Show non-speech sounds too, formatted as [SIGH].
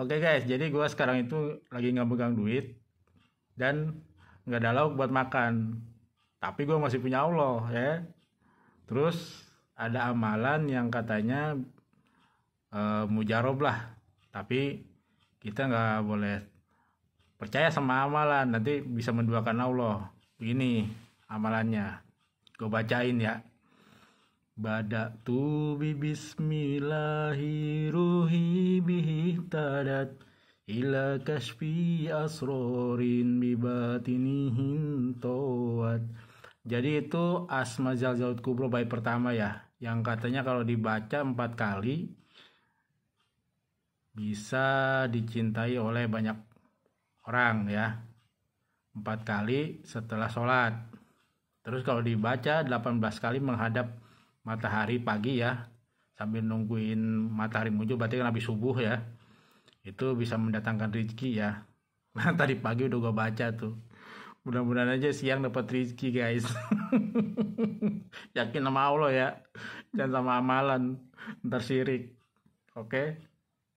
Oke okay guys, jadi gue sekarang itu lagi nggak pegang duit dan nggak ada lauk buat makan. Tapi gue masih punya Allah ya. Terus ada amalan yang katanya e, eh, mujarob lah. Tapi kita nggak boleh percaya sama amalan. Nanti bisa menduakan Allah. Begini amalannya. Gue bacain ya. Badak tuh bismillahi سادت إلى كشف أسرار ini طوت jadi itu Asma Zalzalut Kubro bait pertama ya yang katanya kalau dibaca empat kali bisa dicintai oleh banyak orang ya empat kali setelah sholat terus kalau dibaca 18 kali menghadap matahari pagi ya sambil nungguin matahari muncul berarti kan habis subuh ya itu bisa mendatangkan rezeki ya [LAUGHS] nah, tadi pagi udah gue baca tuh mudah-mudahan aja siang dapat rezeki guys [LAUGHS] yakin sama Allah ya jangan sama amalan ntar sirik oke okay?